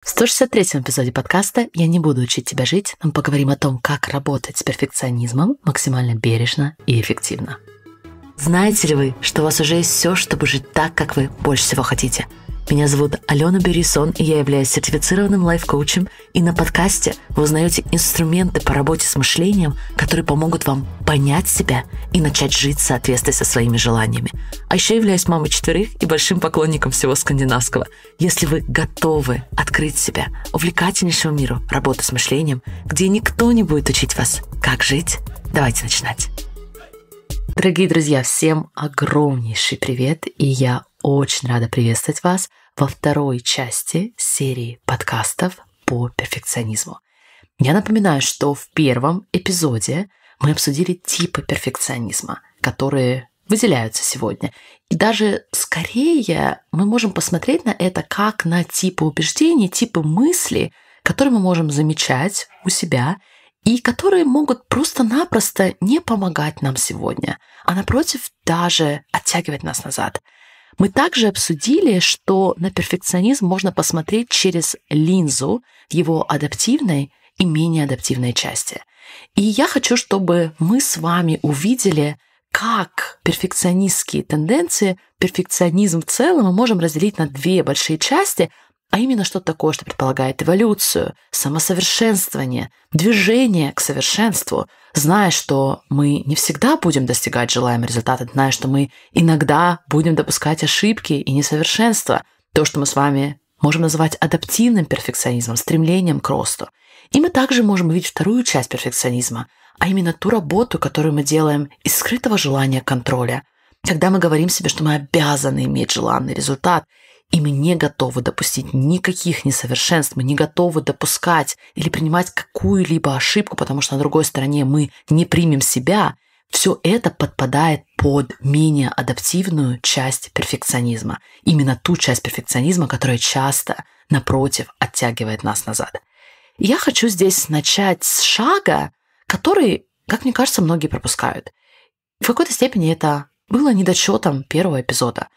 В 163-м эпизоде подкаста «Я не буду учить тебя жить» мы поговорим о том, как работать с перфекционизмом максимально бережно и эффективно. Знаете ли вы, что у вас уже есть все, чтобы жить так, как вы больше всего хотите – меня зовут Алена Берисон, и я являюсь сертифицированным лайф-коучем. И на подкасте вы узнаете инструменты по работе с мышлением, которые помогут вам понять себя и начать жить в соответствии со своими желаниями. А еще являюсь мамой четверых и большим поклонником всего скандинавского. Если вы готовы открыть себя увлекательнейшему миру работы с мышлением, где никто не будет учить вас, как жить, давайте начинать. Дорогие друзья, всем огромнейший привет, и я очень рада приветствовать вас во второй части серии подкастов по перфекционизму. Я напоминаю, что в первом эпизоде мы обсудили типы перфекционизма, которые выделяются сегодня. И даже скорее мы можем посмотреть на это как на типы убеждений, типы мыслей, которые мы можем замечать у себя и которые могут просто-напросто не помогать нам сегодня, а напротив даже оттягивать нас назад – мы также обсудили, что на перфекционизм можно посмотреть через линзу его адаптивной и менее адаптивной части. И я хочу, чтобы мы с вами увидели, как перфекционистские тенденции, перфекционизм в целом мы можем разделить на две большие части, а именно что-то такое, что предполагает эволюцию, самосовершенствование, движение к совершенству, зная, что мы не всегда будем достигать желаемого результата, зная, что мы иногда будем допускать ошибки и несовершенства, то, что мы с вами можем называть адаптивным перфекционизмом, стремлением к росту. И мы также можем увидеть вторую часть перфекционизма, а именно ту работу, которую мы делаем из скрытого желания контроля – когда мы говорим себе, что мы обязаны иметь желанный результат, и мы не готовы допустить никаких несовершенств, мы не готовы допускать или принимать какую-либо ошибку, потому что на другой стороне мы не примем себя, все это подпадает под менее адаптивную часть перфекционизма. Именно ту часть перфекционизма, которая часто, напротив, оттягивает нас назад. И я хочу здесь начать с шага, который, как мне кажется, многие пропускают. В какой-то степени это было недочетом первого эпизода.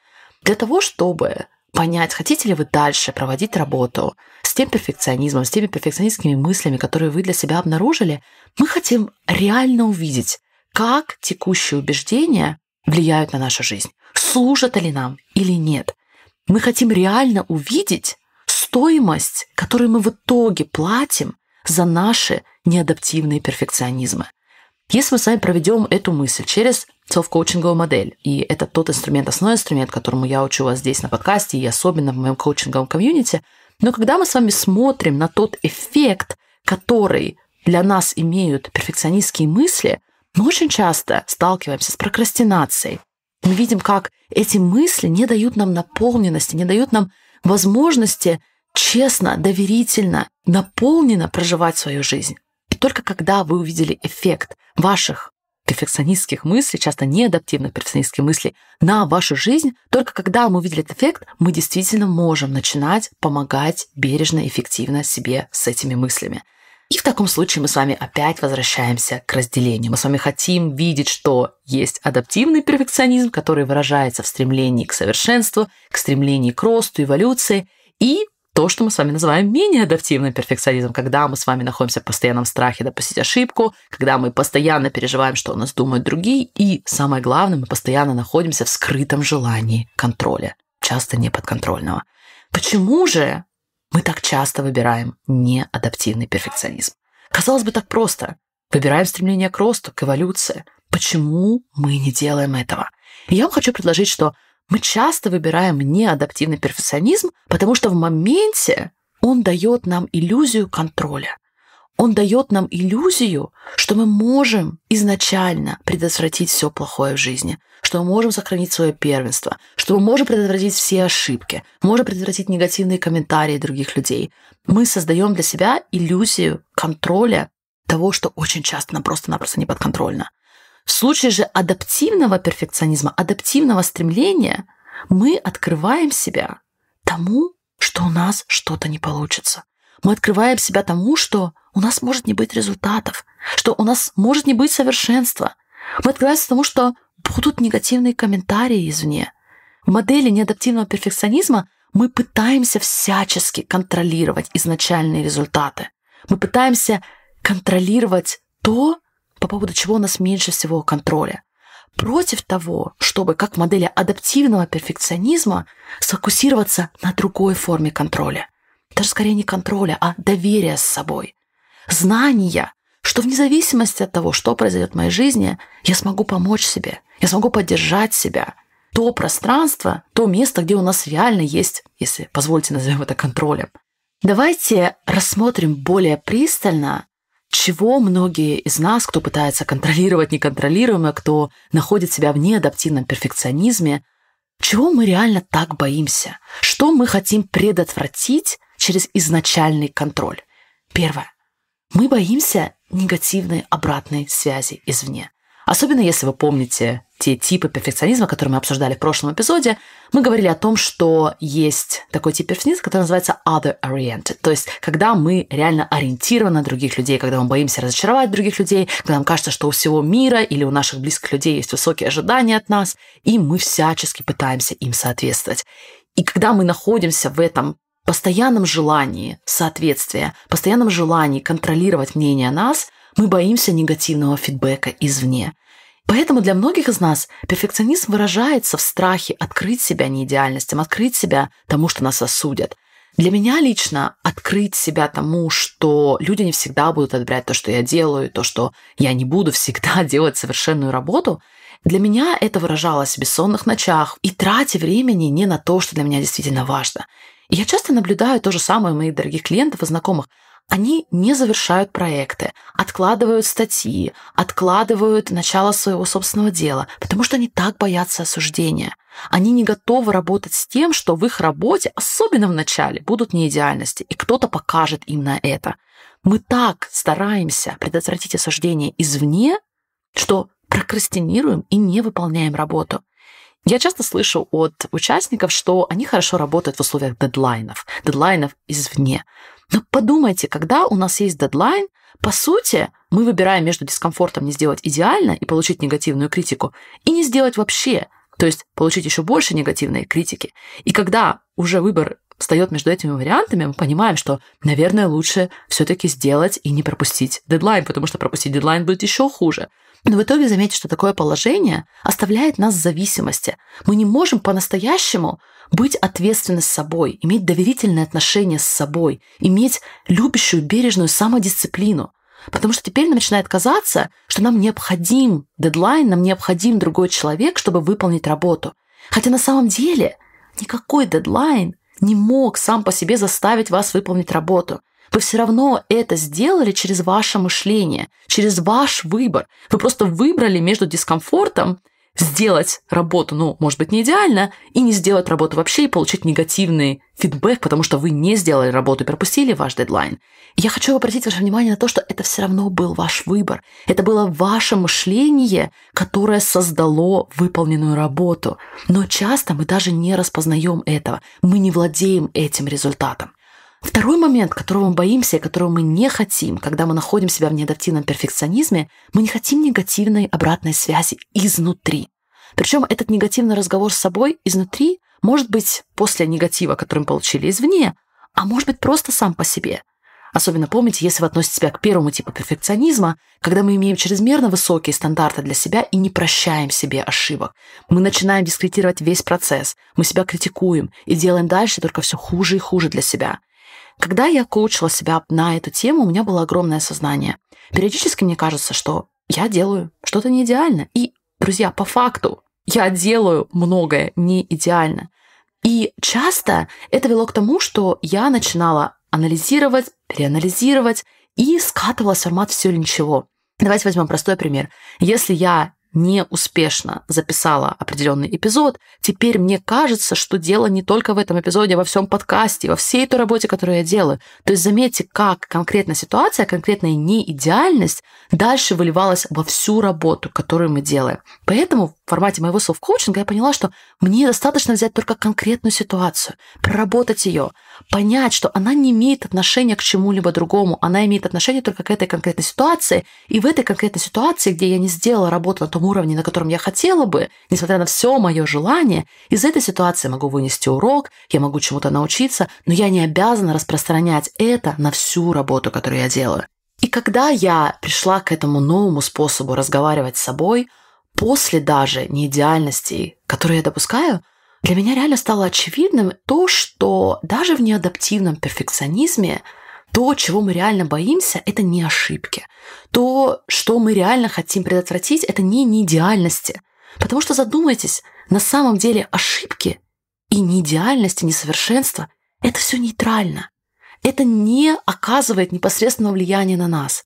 Для того, чтобы понять, хотите ли вы дальше проводить работу с тем перфекционизмом, с теми перфекционистскими мыслями, которые вы для себя обнаружили, мы хотим реально увидеть, как текущие убеждения влияют на нашу жизнь, служат ли нам или нет. Мы хотим реально увидеть стоимость, которую мы в итоге платим за наши неадаптивные перфекционизмы. Если мы с вами проведем эту мысль через селф-коучинговую модель, и это тот инструмент, основной инструмент, которому я учу вас здесь на подкасте и особенно в моем коучинговом комьюнити, но когда мы с вами смотрим на тот эффект, который для нас имеют перфекционистские мысли, мы очень часто сталкиваемся с прокрастинацией. Мы видим, как эти мысли не дают нам наполненности, не дают нам возможности честно, доверительно, наполненно проживать свою жизнь. И только когда вы увидели эффект, ваших перфекционистских мыслей, часто неадаптивных перфекционистских мыслей, на вашу жизнь, только когда мы увидели этот эффект, мы действительно можем начинать помогать бережно, эффективно себе с этими мыслями. И в таком случае мы с вами опять возвращаемся к разделению. Мы с вами хотим видеть, что есть адаптивный перфекционизм, который выражается в стремлении к совершенству, к стремлении к росту, эволюции, и то, что мы с вами называем менее адаптивным перфекционизмом, когда мы с вами находимся в постоянном страхе допустить ошибку, когда мы постоянно переживаем, что у нас думают другие, и самое главное, мы постоянно находимся в скрытом желании контроля, часто неподконтрольного. Почему же мы так часто выбираем неадаптивный перфекционизм? Казалось бы, так просто. Выбираем стремление к росту, к эволюции. Почему мы не делаем этого? И я вам хочу предложить, что мы часто выбираем неадаптивный перфекционизм, потому что в моменте он дает нам иллюзию контроля. Он дает нам иллюзию, что мы можем изначально предотвратить все плохое в жизни, что мы можем сохранить свое первенство, что мы можем предотвратить все ошибки, можем предотвратить негативные комментарии других людей. Мы создаем для себя иллюзию контроля того, что очень часто нам просто-напросто неподконтрольно. В случае же адаптивного перфекционизма, адаптивного стремления, мы открываем себя тому, что у нас что-то не получится. Мы открываем себя тому, что у нас может не быть результатов, что у нас может не быть совершенства. Мы открываемся тому, что будут негативные комментарии извне. В модели неадаптивного перфекционизма мы пытаемся всячески контролировать изначальные результаты. Мы пытаемся контролировать то, по поводу чего у нас меньше всего контроля. Против того, чтобы как модели адаптивного перфекционизма сфокусироваться на другой форме контроля. Даже скорее не контроля, а доверия с собой. Знания, что вне зависимости от того, что произойдет в моей жизни, я смогу помочь себе, я смогу поддержать себя. То пространство, то место, где у нас реально есть, если позвольте назовем это контролем. Давайте рассмотрим более пристально чего многие из нас, кто пытается контролировать неконтролируемое, кто находит себя в неадаптивном перфекционизме, чего мы реально так боимся? Что мы хотим предотвратить через изначальный контроль? Первое. Мы боимся негативной обратной связи извне. Особенно если вы помните те типы перфекционизма, которые мы обсуждали в прошлом эпизоде, мы говорили о том, что есть такой тип перфекционизма, который называется other-oriented, то есть когда мы реально ориентированы на других людей, когда мы боимся разочаровать других людей, когда нам кажется, что у всего мира или у наших близких людей есть высокие ожидания от нас, и мы всячески пытаемся им соответствовать. И когда мы находимся в этом постоянном желании соответствия, постоянном желании контролировать мнение нас, мы боимся негативного фидбэка извне. Поэтому для многих из нас перфекционизм выражается в страхе открыть себя неидеальностям, открыть себя тому, что нас осудят. Для меня лично открыть себя тому, что люди не всегда будут одобрять то, что я делаю, то, что я не буду всегда делать совершенную работу, для меня это выражалось в бессонных ночах и трате времени не на то, что для меня действительно важно. И я часто наблюдаю то же самое у моих дорогих клиентов и знакомых. Они не завершают проекты, откладывают статьи, откладывают начало своего собственного дела, потому что они так боятся осуждения. Они не готовы работать с тем, что в их работе, особенно в начале, будут неидеальности, и кто-то покажет им на это. Мы так стараемся предотвратить осуждение извне, что прокрастинируем и не выполняем работу. Я часто слышу от участников, что они хорошо работают в условиях дедлайнов, дедлайнов извне. Но подумайте, когда у нас есть дедлайн, по сути, мы выбираем между дискомфортом не сделать идеально и получить негативную критику, и не сделать вообще, то есть получить еще больше негативной критики. И когда уже выбор встает между этими вариантами, мы понимаем, что, наверное, лучше все-таки сделать и не пропустить дедлайн, потому что пропустить дедлайн будет еще хуже. Но в итоге заметьте, что такое положение оставляет нас в зависимости. Мы не можем по-настоящему быть ответственны с собой, иметь доверительные отношения с собой, иметь любящую, бережную самодисциплину. Потому что теперь нам начинает казаться, что нам необходим дедлайн, нам необходим другой человек, чтобы выполнить работу. Хотя на самом деле никакой дедлайн не мог сам по себе заставить вас выполнить работу. Вы все равно это сделали через ваше мышление, через ваш выбор. Вы просто выбрали между дискомфортом сделать работу, ну, может быть, не идеально, и не сделать работу вообще, и получить негативный фидбэк, потому что вы не сделали работу и пропустили ваш дедлайн. Я хочу обратить ваше внимание на то, что это все равно был ваш выбор. Это было ваше мышление, которое создало выполненную работу. Но часто мы даже не распознаем этого, мы не владеем этим результатом. Второй момент, которого мы боимся и которого мы не хотим, когда мы находим себя в неадаптивном перфекционизме, мы не хотим негативной обратной связи изнутри. Причем этот негативный разговор с собой изнутри может быть после негатива, который мы получили извне, а может быть просто сам по себе. Особенно помните, если вы относите себя к первому типу перфекционизма, когда мы имеем чрезмерно высокие стандарты для себя и не прощаем себе ошибок. Мы начинаем дискредитировать весь процесс, мы себя критикуем и делаем дальше только все хуже и хуже для себя – когда я коучила себя на эту тему, у меня было огромное сознание. Периодически мне кажется, что я делаю что-то не идеально. И, друзья, по факту я делаю многое не идеально. И часто это вело к тому, что я начинала анализировать, переанализировать и скатывалась в формат все или ничего. Давайте возьмем простой пример. Если я неуспешно записала определенный эпизод, теперь мне кажется, что дело не только в этом эпизоде, а во всем подкасте, во всей той работе, которую я делаю. То есть заметьте, как конкретная ситуация, конкретная неидеальность дальше выливалась во всю работу, которую мы делаем. Поэтому в формате моего селф-коучинга я поняла, что мне достаточно взять только конкретную ситуацию, проработать ее, понять, что она не имеет отношения к чему-либо другому, она имеет отношение только к этой конкретной ситуации, и в этой конкретной ситуации, где я не сделала работу на том уровне, на котором я хотела бы, несмотря на все мое желание, из этой ситуации я могу вынести урок, я могу чему-то научиться, но я не обязана распространять это на всю работу, которую я делаю. И когда я пришла к этому новому способу разговаривать с собой – после даже неидеальностей, которые я допускаю, для меня реально стало очевидным то, что даже в неадаптивном перфекционизме то, чего мы реально боимся, это не ошибки. То, что мы реально хотим предотвратить, это не неидеальности. Потому что задумайтесь, на самом деле ошибки и неидеальности, несовершенства – это все нейтрально. Это не оказывает непосредственного влияния на нас.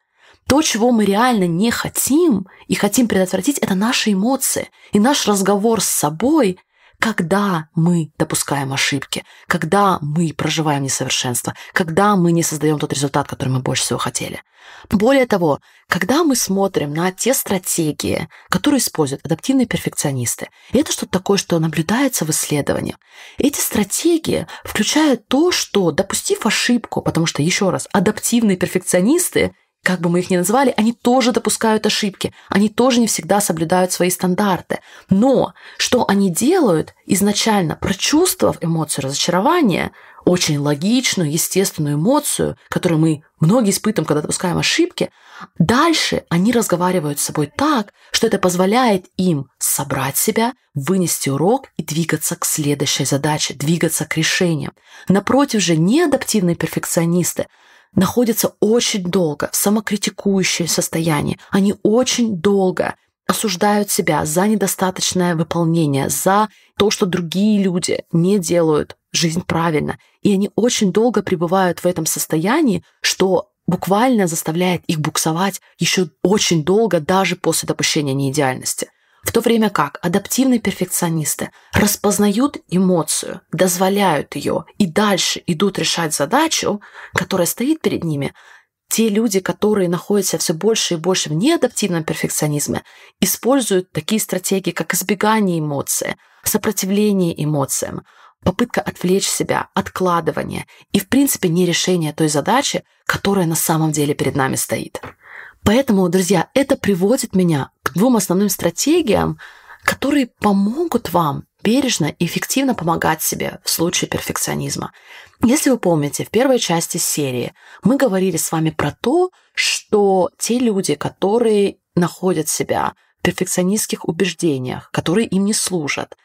То, чего мы реально не хотим и хотим предотвратить, это наши эмоции и наш разговор с собой, когда мы допускаем ошибки, когда мы проживаем несовершенство, когда мы не создаем тот результат, который мы больше всего хотели. Более того, когда мы смотрим на те стратегии, которые используют адаптивные перфекционисты, и это что-то такое, что наблюдается в исследовании, эти стратегии включают то, что, допустив ошибку, потому что, еще раз, адаптивные перфекционисты как бы мы их ни называли, они тоже допускают ошибки, они тоже не всегда соблюдают свои стандарты. Но что они делают, изначально прочувствовав эмоцию разочарования, очень логичную, естественную эмоцию, которую мы многие испытываем, когда допускаем ошибки, дальше они разговаривают с собой так, что это позволяет им собрать себя, вынести урок и двигаться к следующей задаче, двигаться к решениям. Напротив же, неадаптивные перфекционисты, находятся очень долго в самокритикующем состоянии. Они очень долго осуждают себя за недостаточное выполнение, за то, что другие люди не делают жизнь правильно. И они очень долго пребывают в этом состоянии, что буквально заставляет их буксовать еще очень долго, даже после допущения неидеальности. В то время как адаптивные перфекционисты распознают эмоцию, дозволяют ее и дальше идут решать задачу, которая стоит перед ними, те люди, которые находятся все больше и больше в неадаптивном перфекционизме, используют такие стратегии, как избегание эмоций, сопротивление эмоциям, попытка отвлечь себя, откладывание и, в принципе, не решение той задачи, которая на самом деле перед нами стоит. Поэтому, друзья, это приводит меня к двум основным стратегиям, которые помогут вам бережно и эффективно помогать себе в случае перфекционизма. Если вы помните, в первой части серии мы говорили с вами про то, что те люди, которые находят себя в перфекционистских убеждениях, которые им не служат,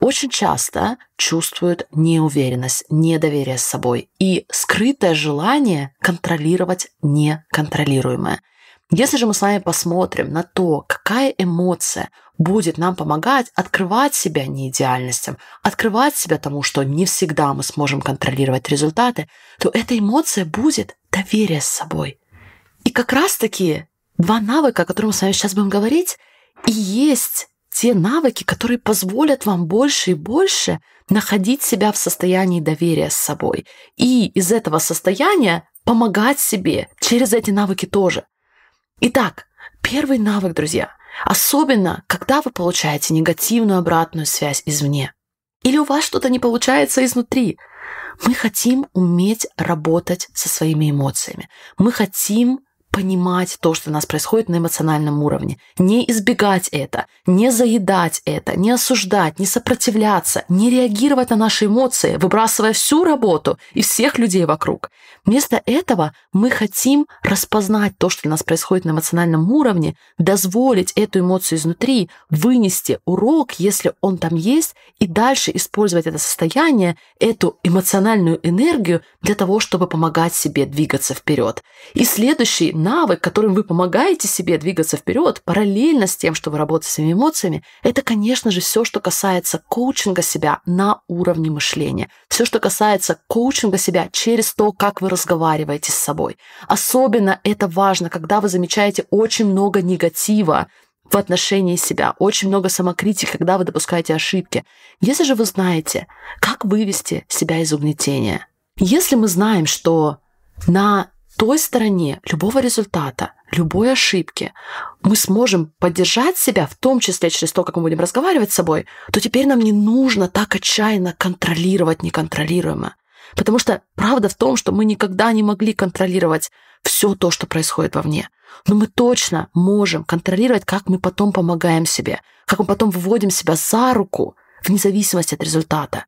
очень часто чувствуют неуверенность, недоверие с собой и скрытое желание контролировать неконтролируемое. Если же мы с вами посмотрим на то, какая эмоция будет нам помогать открывать себя неидеальностям, открывать себя тому, что не всегда мы сможем контролировать результаты, то эта эмоция будет доверие с собой. И как раз-таки два навыка, о которых мы с вами сейчас будем говорить, и есть те навыки, которые позволят вам больше и больше находить себя в состоянии доверия с собой. И из этого состояния помогать себе через эти навыки тоже. Итак, первый навык, друзья, особенно когда вы получаете негативную обратную связь извне или у вас что-то не получается изнутри, мы хотим уметь работать со своими эмоциями. Мы хотим понимать то, что у нас происходит на эмоциональном уровне, не избегать это, не заедать это, не осуждать, не сопротивляться, не реагировать на наши эмоции, выбрасывая всю работу и всех людей вокруг. Вместо этого мы хотим распознать то, что у нас происходит на эмоциональном уровне, дозволить эту эмоцию изнутри, вынести урок, если он там есть, и дальше использовать это состояние, эту эмоциональную энергию для того, чтобы помогать себе двигаться вперед. И следующий навык, которым вы помогаете себе двигаться вперед параллельно с тем, что вы работаете своими эмоциями, это, конечно же, все, что касается коучинга себя на уровне мышления. Все, что касается коучинга себя через то, как вы разговариваете с собой. Особенно это важно, когда вы замечаете очень много негатива в отношении себя, очень много самокритики, когда вы допускаете ошибки. Если же вы знаете, как вывести себя из угнетения, если мы знаем, что на той стороне любого результата, любой ошибки мы сможем поддержать себя, в том числе через то, как мы будем разговаривать с собой, то теперь нам не нужно так отчаянно контролировать неконтролируемо. Потому что правда в том, что мы никогда не могли контролировать все то, что происходит вовне. Но мы точно можем контролировать, как мы потом помогаем себе, как мы потом выводим себя за руку, вне зависимости от результата.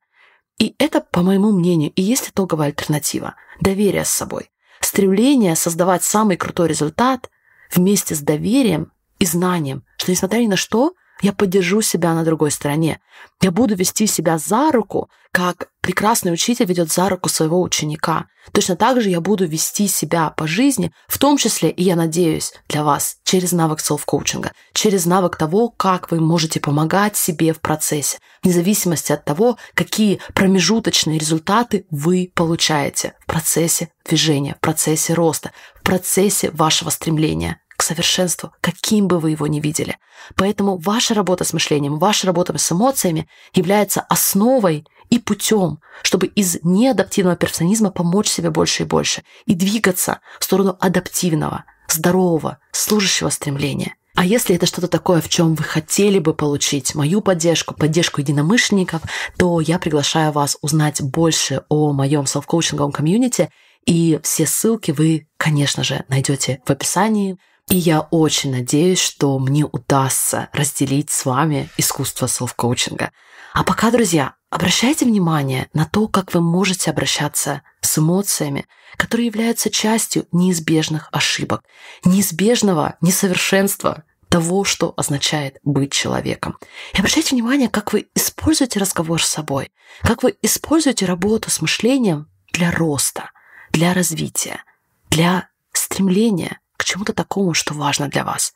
И это, по моему мнению, и есть итоговая альтернатива – доверие с собой стремление создавать самый крутой результат вместе с доверием и знанием, что несмотря ни на что, я поддержу себя на другой стороне. Я буду вести себя за руку, как прекрасный учитель ведет за руку своего ученика. Точно так же я буду вести себя по жизни, в том числе, и я надеюсь, для вас, через навык селф-коучинга, через навык того, как вы можете помогать себе в процессе, вне зависимости от того, какие промежуточные результаты вы получаете в процессе движения, в процессе роста, в процессе вашего стремления к совершенству, каким бы вы его ни видели. Поэтому ваша работа с мышлением, ваша работа с эмоциями является основой и путем, чтобы из неадаптивного перфекционизма помочь себе больше и больше и двигаться в сторону адаптивного, здорового, служащего стремления. А если это что-то такое, в чем вы хотели бы получить мою поддержку, поддержку единомышленников, то я приглашаю вас узнать больше о моем селф-коучинговом комьюнити. И все ссылки вы, конечно же, найдете в описании. И я очень надеюсь, что мне удастся разделить с вами искусство слов-коучинга. А пока, друзья, обращайте внимание на то, как вы можете обращаться с эмоциями, которые являются частью неизбежных ошибок, неизбежного несовершенства, того, что означает быть человеком. И обращайте внимание, как вы используете разговор с собой, как вы используете работу с мышлением для роста, для развития, для стремления к чему-то такому, что важно для вас.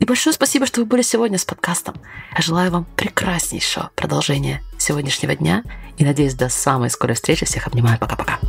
И большое спасибо, что вы были сегодня с подкастом. Я желаю вам прекраснейшего продолжения сегодняшнего дня и надеюсь до самой скорой встречи. Всех обнимаю. Пока-пока.